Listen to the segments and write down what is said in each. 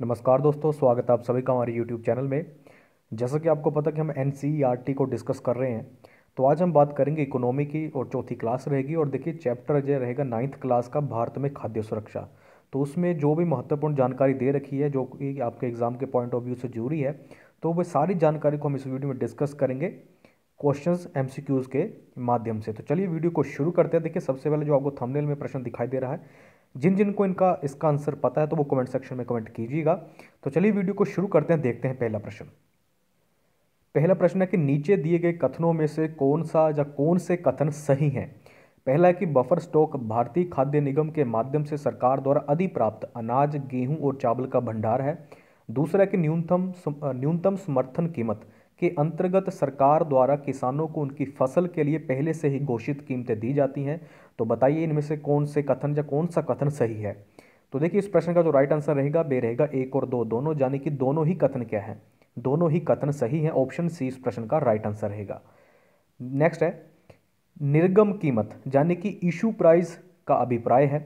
नमस्कार दोस्तों स्वागत है आप सभी का हमारे यूट्यूब चैनल में जैसा कि आपको पता कि हम एन e को डिस्कस कर रहे हैं तो आज हम बात करेंगे इकोनॉमी की और चौथी क्लास रहेगी और देखिए चैप्टर जो रहेगा नाइन्थ क्लास का भारत में खाद्य सुरक्षा तो उसमें जो भी महत्वपूर्ण जानकारी दे रखी है जो कि आपके एग्ज़ाम के पॉइंट ऑफ व्यू से जरूरी है तो वह सारी जानकारी को हम इस वीडियो में डिस्कस करेंगे क्वेश्चन एम के माध्यम से तो चलिए वीडियो को शुरू करते हैं देखिए सबसे पहले जो आपको थमनेल में प्रश्न दिखाई दे रहा है जिन जिन को इनका इसका आंसर पता है तो वो कमेंट सेक्शन में कमेंट कीजिएगा तो चलिए वीडियो को शुरू करते हैं देखते हैं पहला प्रश्न पहला प्रश्न है कि नीचे दिए गए कथनों में से कौन सा या कौन से कथन सही हैं पहला है कि बफर स्टॉक भारतीय खाद्य निगम के माध्यम से सरकार द्वारा अधिप्राप्त अनाज गेहूं और चावल का भंडार है दूसरा है कि न्यूनतम न्यूनतम समर्थन कीमत के अंतर्गत सरकार द्वारा किसानों को उनकी फसल के लिए पहले से ही घोषित कीमतें दी जाती हैं तो बताइए इनमें से कौन से कथन या कौन सा कथन सही है तो देखिए इस प्रश्न का जो राइट आंसर रहेगा बे रहेगा एक और दो दोनों यानी कि दोनों ही कथन क्या है दोनों ही कथन सही है ऑप्शन सी इस प्रश्न का राइट आंसर रहेगा नेक्स्ट है निर्गम कीमत यानी कि इशू प्राइस का अभिप्राय है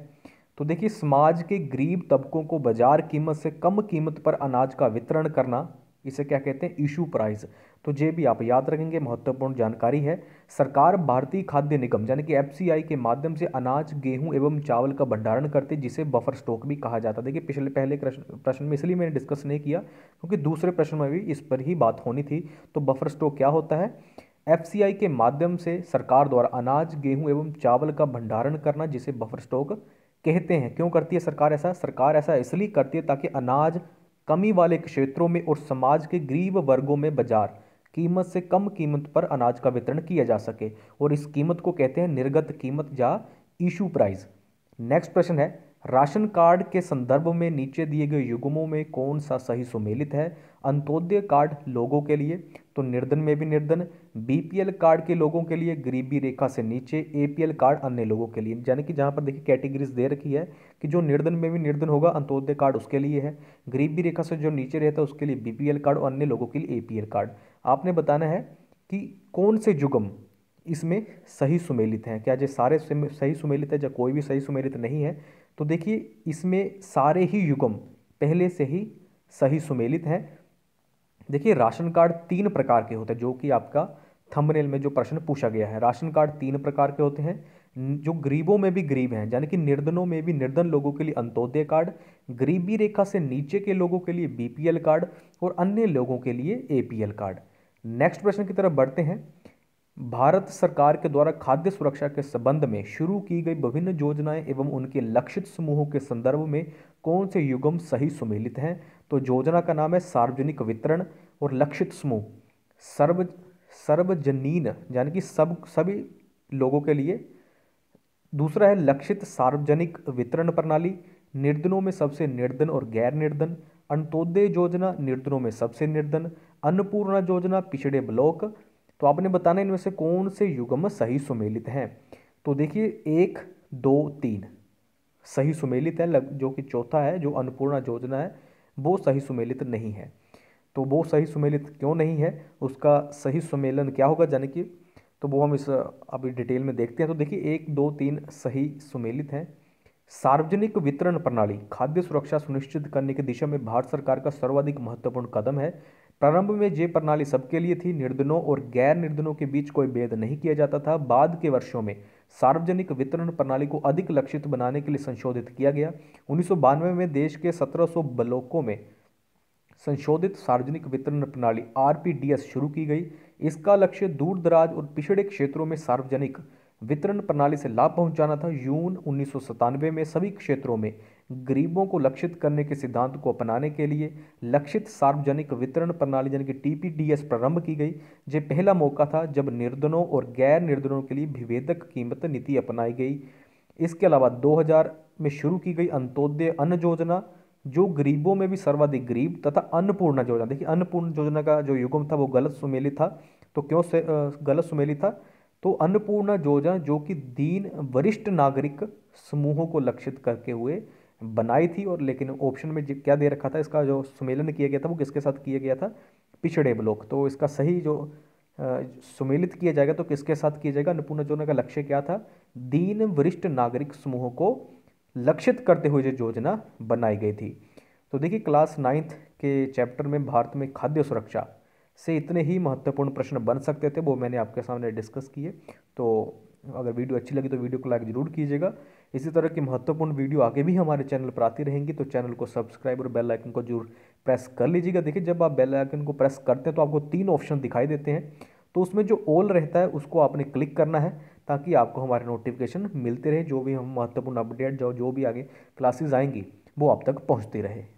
तो देखिए समाज के गरीब तबकों को बाजार कीमत से कम कीमत पर अनाज का वितरण करना इसे क्या कहते हैं इशू प्राइस तो ये भी आप याद रखेंगे महत्वपूर्ण जानकारी है सरकार भारतीय खाद्य निगम यानी कि एफ के माध्यम से अनाज गेहूं एवं चावल का भंडारण करते जिसे बफर स्टॉक भी कहा जाता है देखिए पिछले पहले प्रश्न में इसलिए मैंने डिस्कस नहीं किया क्योंकि दूसरे प्रश्न में भी इस पर ही बात होनी थी तो बफर स्टॉक क्या होता है एफ के माध्यम से सरकार द्वारा अनाज गेहूँ एवं चावल का भंडारण करना जिसे बफर स्टॉक कहते हैं क्यों करती है सरकार ऐसा सरकार ऐसा इसलिए करती है ताकि अनाज कमी वाले क्षेत्रों में और समाज के गरीब वर्गों में बाजार कीमत से कम कीमत पर अनाज का वितरण किया जा सके और इस कीमत को कहते हैं निर्गत कीमत या इशू प्राइस नेक्स्ट प्रश्न है राशन कार्ड के संदर्भ में नीचे दिए गए युगमों में कौन सा सही सुमेलित है अंत्योदय कार्ड लोगों के लिए तो निर्धन में भी निर्धन बीपीएल कार्ड के लोगों के लिए गरीबी रेखा से नीचे एपीएल कार्ड अन्य लोगों के लिए यानी कि जहाँ पर देखिए कैटेगरीज दे रखी है कि जो निर्धन में भी निर्धन होगा अंत्योदय कार्ड उसके लिए है गरीबी रेखा से जो नीचे रहता है उसके लिए बी कार्ड और अन्य लोगों के लिए ए कार्ड आपने बताना है कि कौन से युगम इसमें सही सुमेलित हैं क्या जो सारे सही सुमेलित है या कोई भी सही सुमेलित नहीं है तो देखिए इसमें सारे ही युगम पहले से ही सही सुमेलित हैं देखिए राशन कार्ड तीन प्रकार के होते हैं जो कि आपका थंबनेल में जो प्रश्न पूछा गया है राशन कार्ड तीन प्रकार के होते हैं जो गरीबों में भी गरीब हैं यानी कि निर्धनों में भी निर्धन लोगों के लिए अंत्योदय कार्ड गरीबी रेखा से नीचे के लोगों के लिए बीपीएल कार्ड और अन्य लोगों के लिए एपीएल कार्ड नेक्स्ट प्रश्न की तरफ बढ़ते हैं भारत सरकार के द्वारा खाद्य सुरक्षा के संबंध में शुरू की गई विभिन्न योजनाएं एवं उनके लक्षित समूहों के संदर्भ में कौन से युगम सही सुमेलित हैं तो योजना का नाम है सार्वजनिक वितरण और लक्षित समूह सर्व सर्वजनीन यानी कि सब सभी लोगों के लिए दूसरा है लक्षित सार्वजनिक वितरण प्रणाली निर्धनों में सबसे निर्धन और गैर निर्धन अंत्योदय योजना निर्धनों में सबसे निर्धन अन्नपूर्णा योजना पिछड़े ब्लॉक तो आपने बताना इनमें से कौन से युगम सही सुमेलित हैं तो देखिए एक दो तीन सही सुमेलित है लग जो कि चौथा है जो अन्नपूर्णा योजना है वो सही सुमेलित नहीं है तो वो सही सुमेलित क्यों नहीं है उसका सही सुमेलन क्या होगा जाने कि तो वो हम इस अभी डिटेल में देखते हैं तो देखिए एक दो तीन सही सुमेलित हैं सार्वजनिक वितरण प्रणाली खाद्य सुरक्षा सुनिश्चित करने की दिशा में भारत सरकार का सर्वाधिक महत्वपूर्ण कदम है प्रारंभ में जे प्रणाली सबके लिए थी निर्धनों और गैर निर्धनों के बीच कोई भेद नहीं किया जाता था बाद के वर्षों में सार्वजनिक वितरण प्रणाली को अधिक लक्षित बनाने के लिए संशोधित किया गया उन्नीस में देश के 1700 ब्लॉकों में संशोधित सार्वजनिक वितरण प्रणाली आर शुरू की गई इसका लक्ष्य दूर दराज और पिछड़े क्षेत्रों में सार्वजनिक वितरण प्रणाली से लाभ पहुंचाना था जून उन्नीस में सभी क्षेत्रों में गरीबों को लक्षित करने के सिद्धांत को अपनाने के लिए लक्षित सार्वजनिक वितरण प्रणाली यानी कि टीपीडीएस प्रारंभ की गई जो पहला मौका था जब निर्धनों और गैर निर्धनों के लिए विभेदक कीमत नीति अपनाई गई इसके अलावा 2000 में शुरू की गई अंत्योदय अन्न योजना जो गरीबों में भी सर्वाधिक गरीब तथा अन्नपूर्णा योजना देखिए अन्नपूर्ण योजना का जो युगम था वो गलत सुमेलित था तो क्यों से गलत सुमेलित था तो अन्नपूर्णा योजना जो कि दीन वरिष्ठ नागरिक समूहों को लक्षित करके हुए बनाई थी और लेकिन ऑप्शन में क्या दे रखा था इसका जो सुमेलन किया गया था वो किसके साथ किया गया था पिछड़े ब्लॉक तो इसका सही जो सुमेलित किया जाएगा तो किसके साथ किया जाएगा अन्नपूर्णा योजना का लक्ष्य क्या था दीन वरिष्ठ नागरिक समूहों को लक्षित करते हुए जो योजना बनाई गई थी तो देखिए क्लास नाइन्थ के चैप्टर में भारत में खाद्य सुरक्षा से इतने ही महत्वपूर्ण प्रश्न बन सकते थे वो मैंने आपके सामने डिस्कस किए तो अगर वीडियो अच्छी लगी तो वीडियो को लाइक ज़रूर कीजिएगा इसी तरह की महत्वपूर्ण वीडियो आगे भी हमारे चैनल पर आती रहेंगी तो चैनल को सब्सक्राइब और बेल आइकन को जरूर प्रेस कर लीजिएगा देखिए जब आप बेल आइकन को प्रेस करते हैं तो आपको तीन ऑप्शन दिखाई देते हैं तो उसमें जो ऑल रहता है उसको आपने क्लिक करना है ताकि आपको हमारे नोटिफिकेशन मिलते रहे जो भी हम महत्वपूर्ण अपडेट जो जो भी आगे क्लासेज आएंगी वो आप तक पहुँचती रहे